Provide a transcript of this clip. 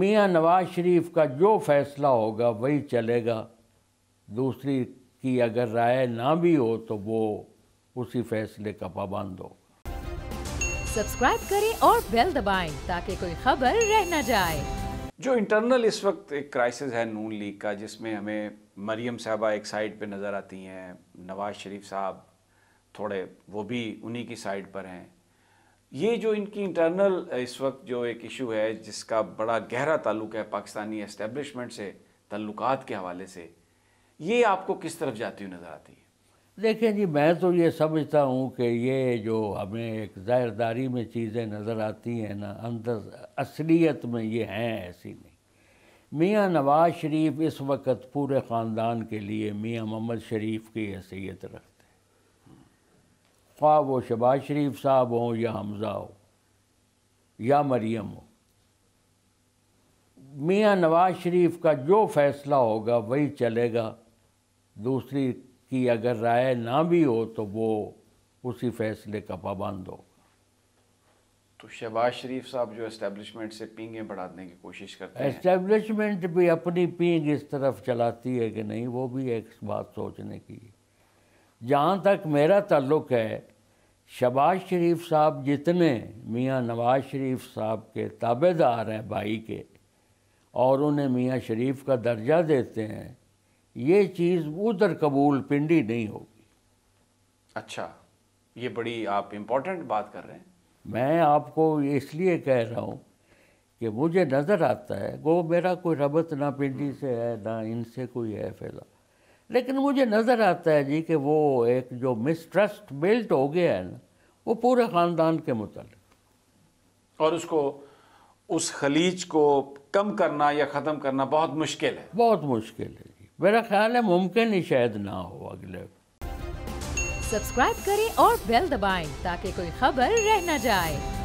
मियाँ नवाज शरीफ का जो फैसला होगा वही चलेगा दूसरी की अगर राय ना भी हो तो वो उसी फैसले का पाबंद हो सब्सक्राइब करें और बेल दबाएं ताकि कोई खबर रह न जाए जो इंटरनल इस वक्त एक क्राइसिस है नून लीग का जिसमें हमें मरियम साहबा एक साइड पे नज़र आती हैं नवाज शरीफ साहब थोड़े वो भी उन्हीं की साइड पर हैं ये जो इनकी इंटरनल इस वक्त जो एक इशू है जिसका बड़ा गहरा ताल्लुक है पाकिस्तानी एस्टेब्लिशमेंट से तल्लुकात के हवाले से ये आपको किस तरफ जाती हुई नज़र आती है देखिए जी मैं तो ये समझता हूँ कि ये जो हमें एक ज़ाहिरदारी में चीज़ें नज़र आती हैं ना अंदर असलियत में ये हैं ऐसी नहीं मियाँ नवाज़ शरीफ इस वक्त पूरे ख़ानदान के लिए मियाँ मोहम्मद शरीफ की हैसीत रखते ख्वा वो शबाज शरीफ साहब हों या हमज़ा हो या मरियम हो मियाँ नवाज शरीफ का जो फ़ैसला होगा वही चलेगा दूसरी की अगर राय ना भी हो तो वो उसी फैसले का पाबंद होगा तो शहबाज शरीफ साहब जो एस्टेब्लिशमेंट से पींगे बढ़ाने की कोशिश करते हैं एस्टेब्लिशमेंट भी अपनी पींग इस तरफ चलाती है कि नहीं वो भी एक बात सोचने की है जहाँ तक मेरा ताल्लुक़ है शबाज शरीफ साहब जितने मियाँ नवाज शरीफ साहब के ताबेदार हैं भाई के और उन्हें मियाँ शरीफ का दर्जा देते हैं ये चीज़ उधर कबूल पिंडी नहीं होगी अच्छा ये बड़ी आप इम्पोर्टेंट बात कर रहे हैं मैं आपको इसलिए कह रहा हूँ कि मुझे नज़र आता है वो मेरा कोई रबत ना पिंडी से है ना इनसे कोई है फैला लेकिन मुझे नज़र आता है जी कि वो एक जो मिसट्रस्ट बिल्ट हो गया है ना वो पूरे ख़ानदान के मुतल और उसको उस खलीज को कम करना या ख़त्म करना बहुत मुश्किल है बहुत मुश्किल है जी मेरा ख्याल है मुमकिन ही शायद ना हो अगले सब्सक्राइब करें और बेल दबाएं ताकि कोई खबर रह न जाए